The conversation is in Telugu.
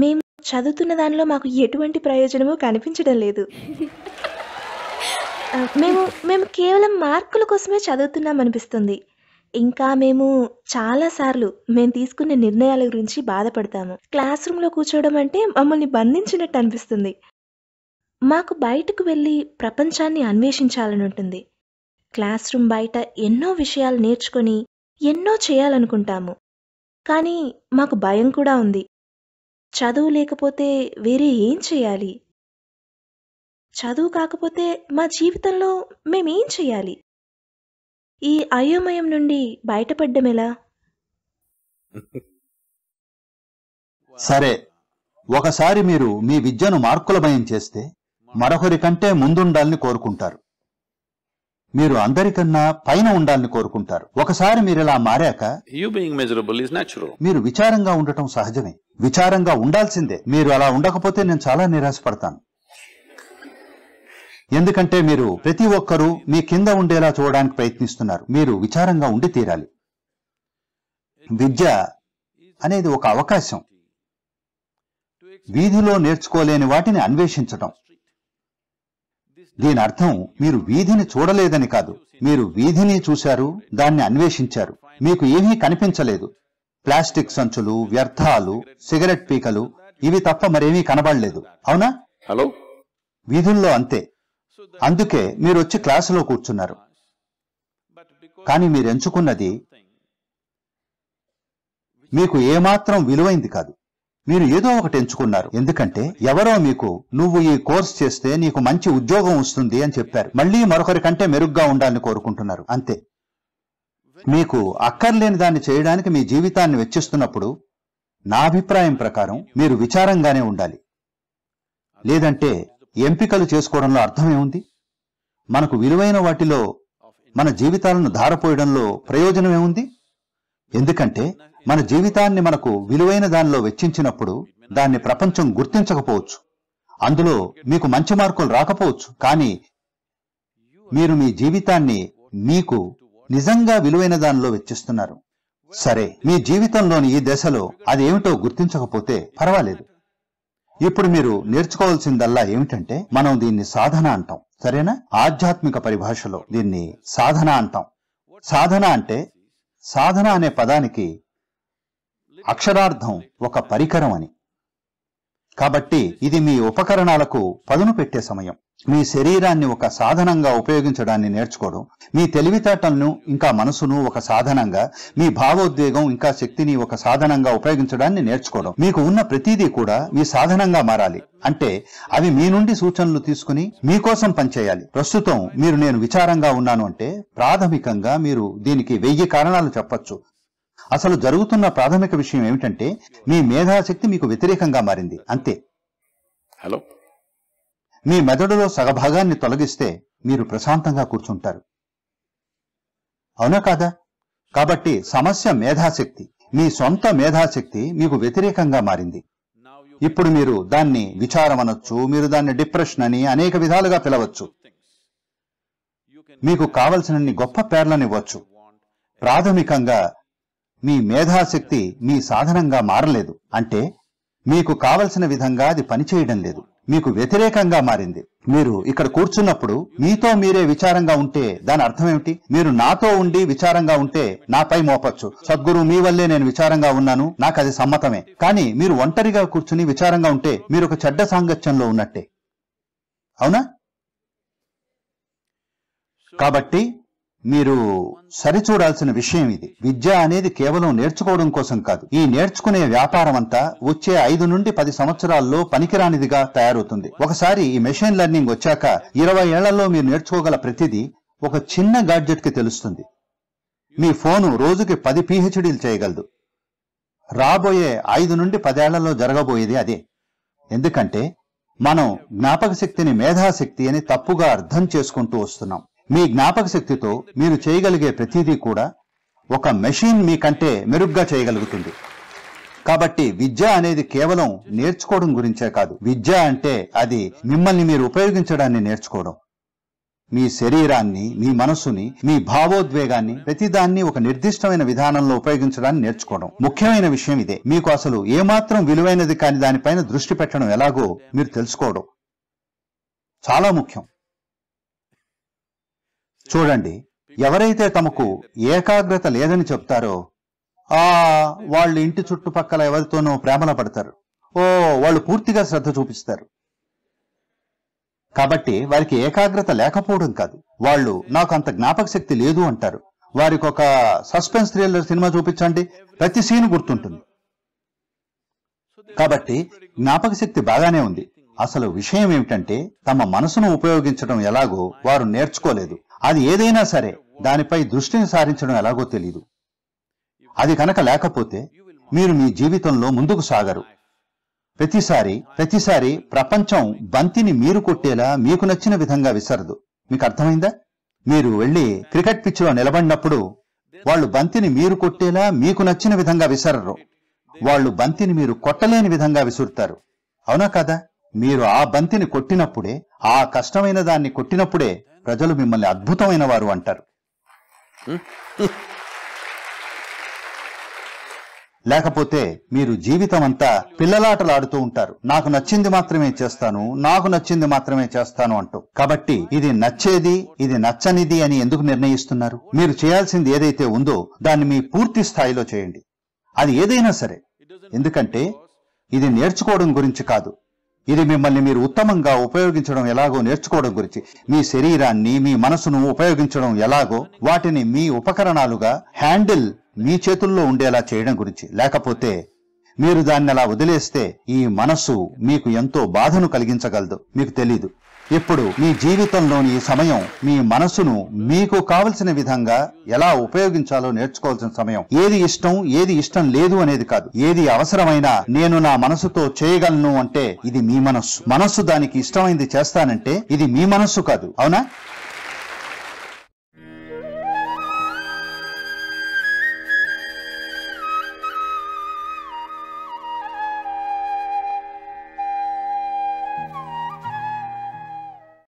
మేము చదువుతున్న దానిలో మాకు ఎటువంటి ప్రయోజనము కనిపించడం లేదు మేము మేము కేవలం మార్కుల కోసమే చదువుతున్నాం అనిపిస్తుంది ఇంకా మేము చాలాసార్లు మేము తీసుకునే నిర్ణయాల గురించి బాధపడతాము క్లాస్ రూమ్లో కూర్చోవడం అంటే మమ్మల్ని బంధించినట్టు అనిపిస్తుంది మాకు బయటకు వెళ్ళి ప్రపంచాన్ని అన్వేషించాలని ఉంటుంది క్లాస్ రూమ్ బయట ఎన్నో విషయాలు నేర్చుకొని ఎన్నో చేయాలనుకుంటాము కానీ మాకు భయం కూడా ఉంది చదువు లేకపోతే వేరే ఏం చేయాలి చదువు కాకపోతే మా జీవితంలో మేమేం చేయాలి ఈ అయోమయం నుండి బయటపడ్డమెలా సరే ఒకసారి మీరు మీ విద్యను మార్కుల భయం చేస్తే మరొకరి కంటే ముందుండాలని కోరుకుంటారు మీరు అందరికన్నా పైన ఉండాలని కోరుకుంటారు ఒకసారి మీరు ఇలా మారాక you being measurable is natural మీరు విచారంగా ఉండటం సహజమే విచారంగా ఉండాల్సిందే మీరు అలా ఉండకపోతే నేను చాలా నిరాశపడతాను ఎందుకంటే మీరు ప్రతి ఒక్కరూ మీ కింద ఉండేలా చూడడానికి ప్రయత్నిస్తున్నారు మీరు విచారంగా ఉండి తీరాలి విద్య అనేది ఒక అవకాశం వీధిలో నేర్చుకోలేని వాటిని అన్వేషించటం దీని అర్థం మీరు వీధిని చూడలేదని కాదు మీరు వీధిని చూశారు దాన్ని అన్వేషించారు మీకు ఏమీ కనిపించలేదు ప్లాస్టిక్ సంచులు వ్యర్థాలు సిగరెట్ పీకలు ఇవి తప్ప మరేమీ కనబడలేదు అవునా హలో వీధుల్లో అంతే అందుకే మీరు వచ్చి క్లాసులో కూర్చున్నారు కానీ మీరు ఎంచుకున్నది మీకు ఏమాత్రం విలువైంది కాదు మీరు ఏదో ఒకటి ఎంచుకున్నారు ఎందుకంటే ఎవరో మీకు నువ్వు ఈ కోర్స్ చేస్తే నీకు మంచి ఉద్యోగం వస్తుంది అని చెప్పారు మళ్ళీ మరొకరి కంటే మెరుగ్గా ఉండాలని కోరుకుంటున్నారు అంతే మీకు అక్కర్లేని దాన్ని చేయడానికి మీ జీవితాన్ని వెచ్చిస్తున్నప్పుడు నా అభిప్రాయం ప్రకారం మీరు విచారంగానే ఉండాలి లేదంటే ఎంపికలు చేసుకోవడంలో అర్థమేముంది మనకు విలువైన వాటిలో మన జీవితాలను ధారపోయడంలో ప్రయోజనమేముంది ఎందుకంటే మన జీవితాన్ని మనకు విలువైన దానిలో వెచ్చించినప్పుడు దాన్ని ప్రపంచం గుర్తించకపోవచ్చు అందులో మీకు మంచి మార్కులు రాకపోవచ్చు కానీ మీరు మీ జీవితాన్ని మీకు నిజంగా విలువైన దానిలో వెచ్చిస్తున్నారు సరే మీ జీవితంలోని ఈ దశలో అది ఏమిటో గుర్తించకపోతే పర్వాలేదు ఇప్పుడు మీరు నేర్చుకోవాల్సిందల్లా ఏమిటంటే మనం దీన్ని సాధన అంటాం సరేనా ఆధ్యాత్మిక పరిభాషలో దీన్ని సాధన అంటాం సాధన అంటే సాధన అనే పదానికి అక్షరార్థం ఒక పరికరం అని కాబట్టి ఇది మీ ఉపకరణాలకు పదును పెట్టే సమయం మీ శరీరాన్ని ఒక సాధనంగా ఉపయోగించడాన్ని నేర్చుకోవడం మీ తెలివితేటలను ఇంకా మనసును ఒక సాధనంగా మీ భావోద్వేగం ఇంకా శక్తిని ఒక సాధనంగా ఉపయోగించడాన్ని నేర్చుకోవడం మీకు ఉన్న ప్రతిదీ కూడా మీ సాధనంగా మారాలి అంటే అవి మీ నుండి సూచనలు తీసుకుని మీకోసం పనిచేయాలి ప్రస్తుతం మీరు నేను విచారంగా ఉన్నాను అంటే ప్రాథమికంగా మీరు దీనికి వెయ్యి కారణాలు చెప్పచ్చు అసలు జరుగుతున్న ప్రాథమిక విషయం ఏమిటంటే మీ మేధాశక్తి మీకు వ్యతిరేకంగా మారింది అంతే హలో మీ మెదడులో సగభాగాన్ని తొలగిస్తే మీరు ప్రశాంతంగా కూర్చుంటారు అవునా కాదా కాబట్టి సమస్య మేధాశక్తి మీ సొంత మేధాశక్తి మీకు వ్యతిరేకంగా మారింది ఇప్పుడు మీరు దాన్ని విచారం అనొచ్చు మీరు దాన్ని డిప్రెషన్ అని అనేక విధాలుగా పిలవచ్చు మీకు కావలసినన్ని గొప్ప పేర్లనివ్వచ్చు ప్రాథమికంగా మీ మేధాశక్తి మీ సాధనంగా మారలేదు అంటే మీకు కావలసిన విధంగా అది పనిచేయడం లేదు మీకు వ్యతిరేకంగా మారింది మీరు ఇక్కడ కూర్చున్నప్పుడు మీతో మీరే విచారంగా ఉంటే దాని అర్థం ఏమిటి మీరు నాతో ఉండి విచారంగా ఉంటే నాపై మోపచ్చు సద్గురు మీ వల్లే నేను విచారంగా ఉన్నాను నాకు అది సమ్మతమే కానీ మీరు ఒంటరిగా కూర్చుని విచారంగా ఉంటే మీరు ఒక చెడ్డ సాంగత్యంలో ఉన్నట్టే అవునా కాబట్టి మీరు సరిచూడాల్సిన విషయం ఇది విద్య అనేది కేవలం నేర్చుకోవడం కోసం కాదు ఈ నేర్చుకునే వ్యాపారం అంతా వచ్చే ఐదు నుండి పది సంవత్సరాల్లో పనికిరానిదిగా తయారవుతుంది ఒకసారి ఈ మెషిన్ లెర్నింగ్ వచ్చాక ఇరవై ఏళ్లలో మీరు నేర్చుకోగల ప్రతిదీ ఒక చిన్న గాడ్జెట్ కి తెలుస్తుంది మీ ఫోను రోజుకి పది పిహెచ్డీలు చేయగలదు రాబోయే ఐదు నుండి పదేళ్లలో జరగబోయేది అదే ఎందుకంటే మనం జ్ఞాపక శక్తిని మేధాశక్తి అని తప్పుగా అర్థం చేసుకుంటూ వస్తున్నాం మీ జ్ఞాపక శక్తితో మీరు చేయగలిగే ప్రతిదీ కూడా ఒక మెషిన్ మీకంటే మెరుగ్గా చేయగలుగుతుంది కాబట్టి విద్య అనేది కేవలం నేర్చుకోవడం గురించే కాదు విద్య అంటే అది మిమ్మల్ని మీరు ఉపయోగించడాన్ని నేర్చుకోవడం మీ శరీరాన్ని మీ మనసుని మీ భావోద్వేగాన్ని ప్రతిదాన్ని ఒక నిర్దిష్టమైన విధానంలో ఉపయోగించడాన్ని నేర్చుకోవడం ముఖ్యమైన విషయం ఇదే మీకు అసలు ఏమాత్రం విలువైనది కాని దానిపైన దృష్టి పెట్టడం ఎలాగో మీరు తెలుసుకోవడం చాలా ముఖ్యం చూడండి ఎవరైతే తమకు ఏకాగ్రత లేదని చెప్తారో ఆ వాళ్ళు ఇంటి చుట్టుపక్కల ఎవరితోనో ప్రేమల పడతారు ఓ వాళ్ళు పూర్తిగా శ్రద్ధ చూపిస్తారు కాబట్టి వారికి ఏకాగ్రత లేకపోవడం కాదు వాళ్ళు నాకు అంత జ్ఞాపక శక్తి లేదు అంటారు వారికి ఒక సస్పెన్స్ థ్రిల్లర్ సినిమా చూపించండి ప్రతి సీన్ గుర్తుంటుంది కాబట్టి జ్ఞాపక శక్తి బాగానే ఉంది అసలు విషయం ఏమిటంటే తమ మనసును ఉపయోగించడం ఎలాగో వారు నేర్చుకోలేదు అది ఏదైనా సరే దానిపై దృష్టిని సారించడం ఎలాగో తెలియదు అది కనుక లేకపోతే మీరు మీ జీవితంలో ముందుకు సాగరు ప్రతిసారి ప్రతిసారి ప్రపంచం బంతిని మీరు కొట్టేలా మీకు నచ్చిన విధంగా విసరదు మీకు అర్థమైందా మీరు వెళ్ళి క్రికెట్ పిచ్లో నిలబడినప్పుడు వాళ్ళు బంతిని మీరు కొట్టేలా మీకు నచ్చిన విధంగా విసరరు వాళ్ళు బంతిని మీరు కొట్టలేని విధంగా విసురుతారు అవునా కదా మీరు ఆ బంతిని కొట్టినప్పుడే ఆ కష్టమైన దాన్ని కొట్టినప్పుడే ప్రజలు మిమ్మల్ని అద్భుతమైన వారు అంటారు లేకపోతే మీరు జీవితం అంతా పిల్లలాటలాడుతూ ఉంటారు నాకు నచ్చింది మాత్రమే చేస్తాను నాకు నచ్చింది మాత్రమే చేస్తాను అంటూ కాబట్టి ఇది నచ్చేది ఇది నచ్చనిది అని ఎందుకు నిర్ణయిస్తున్నారు మీరు చేయాల్సింది ఏదైతే ఉందో దాన్ని మీ పూర్తి స్థాయిలో చేయండి అది ఏదైనా సరే ఎందుకంటే ఇది నేర్చుకోవడం గురించి కాదు ఇది మిమ్మల్ని మీరు ఉత్తమంగా ఉపయోగించడం ఎలాగో నేర్చుకోవడం గురించి మీ శరీరాన్ని మీ మనసును ఉపయోగించడం ఎలాగో వాటిని మీ ఉపకరణాలుగా హ్యాండిల్ మీ చేతుల్లో ఉండేలా చేయడం గురించి లేకపోతే మీరు దాన్ని అలా వదిలేస్తే ఈ మనస్సు మీకు ఎంతో బాధను కలిగించగలదు మీకు తెలీదు ఇప్పుడు మీ జీవితంలోని సమయం మీ మనసును మీకు కావలసిన విధంగా ఎలా ఉపయోగించాలో నేర్చుకోవాల్సిన సమయం ఏది ఇష్టం ఏది ఇష్టం లేదు అనేది కాదు ఏది అవసరమైనా నేను నా మనసుతో చేయగలను అంటే ఇది మీ మనస్సు మనస్సు దానికి ఇష్టమైంది చేస్తానంటే ఇది మీ మనస్సు కాదు అవునా